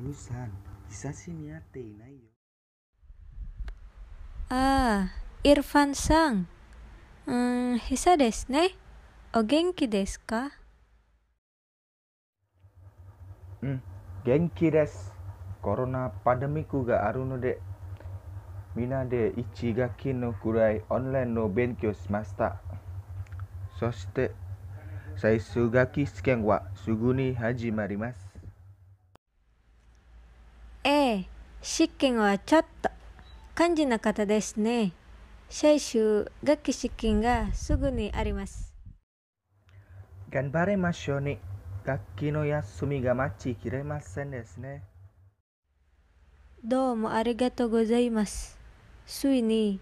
ルさん、久しに会っていないよ。ああ、イルファンさん。うん、久ですね。お元気ですかうん、元気です。コロナパンデミックがあるので、みんなで一学期のくらいオンラインの勉強しました。そして、最終学期試験はすぐに始まります。ええ、試験はちょっと感じな方ですね。最終楽器試験がすぐにあります。頑張れましょうね。楽器の休みが待ちきれませんですね。どうもありがとうございます。ついに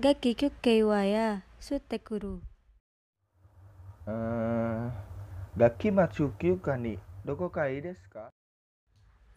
楽器休憩はや吸ってくる。うん、楽器待ち休暇にどこかいいですか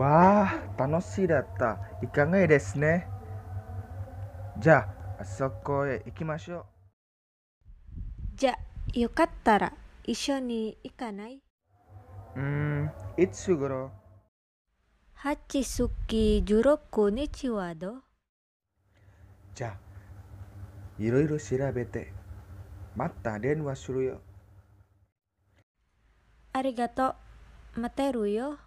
わあ、楽しいだった。いかがですね。じゃあ、あそこへ行きましょう。じゃあ、よかったら一緒に行かないうん、いつ頃 ?8 月16日はどじゃあ、いろいろ調べて、また電話するよ。ありがとう。またやるよ。